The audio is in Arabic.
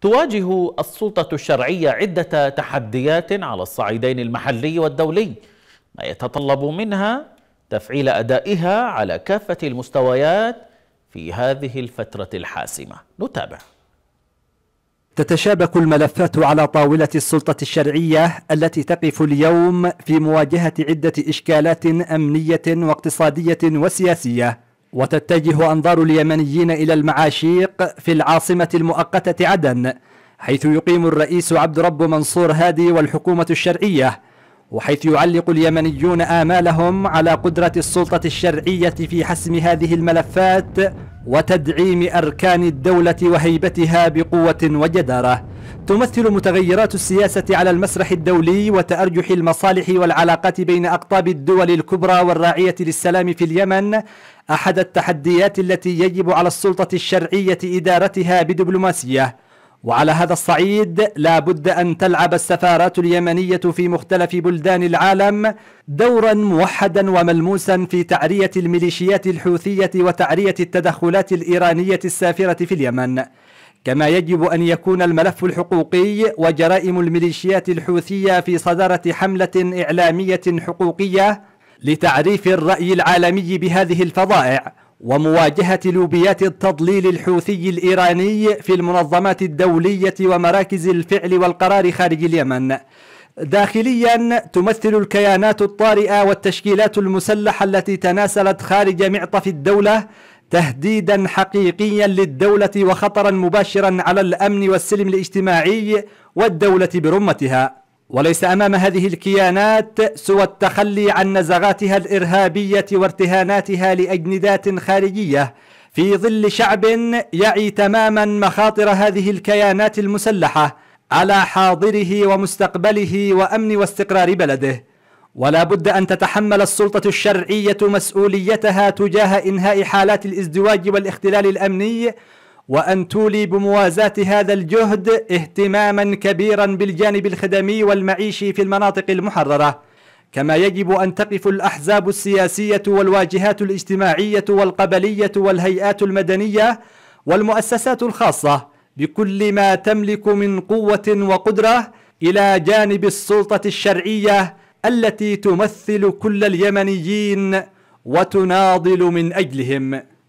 تواجه السلطة الشرعية عدة تحديات على الصعيدين المحلي والدولي ما يتطلب منها تفعيل أدائها على كافة المستويات في هذه الفترة الحاسمة نتابع تتشابك الملفات على طاولة السلطة الشرعية التي تقف اليوم في مواجهة عدة إشكالات أمنية واقتصادية وسياسية وتتجه أنظار اليمنيين إلى المعاشيق في العاصمة المؤقتة عدن حيث يقيم الرئيس عبد رب منصور هادي والحكومة الشرعية وحيث يعلق اليمنيون آمالهم على قدرة السلطة الشرعية في حسم هذه الملفات وتدعيم أركان الدولة وهيبتها بقوة وجدارة تمثل متغيرات السياسة على المسرح الدولي وتأرجح المصالح والعلاقات بين أقطاب الدول الكبرى والراعية للسلام في اليمن أحد التحديات التي يجب على السلطة الشرعية إدارتها بدبلوماسية وعلى هذا الصعيد لا بد أن تلعب السفارات اليمنية في مختلف بلدان العالم دورا موحدا وملموسا في تعرية الميليشيات الحوثية وتعرية التدخلات الإيرانية السافرة في اليمن كما يجب أن يكون الملف الحقوقي وجرائم الميليشيات الحوثية في صدارة حملة إعلامية حقوقية لتعريف الرأي العالمي بهذه الفظائع ومواجهة لوبيات التضليل الحوثي الإيراني في المنظمات الدولية ومراكز الفعل والقرار خارج اليمن داخليا تمثل الكيانات الطارئة والتشكيلات المسلحة التي تناسلت خارج معطف الدولة تهديدا حقيقيا للدولة وخطرا مباشرا على الأمن والسلم الاجتماعي والدولة برمتها وليس أمام هذه الكيانات سوى التخلي عن نزغاتها الإرهابية وارتهاناتها لأجندات خارجية في ظل شعب يعي تماما مخاطر هذه الكيانات المسلحة على حاضره ومستقبله وأمن واستقرار بلده ولا بد أن تتحمل السلطة الشرعية مسؤوليتها تجاه إنهاء حالات الازدواج والاختلال الأمني وأن تولي بموازاة هذا الجهد اهتماما كبيرا بالجانب الخدمي والمعيشي في المناطق المحررة كما يجب أن تقف الأحزاب السياسية والواجهات الاجتماعية والقبلية والهيئات المدنية والمؤسسات الخاصة بكل ما تملك من قوة وقدرة إلى جانب السلطة الشرعية التي تمثل كل اليمنيين وتناضل من أجلهم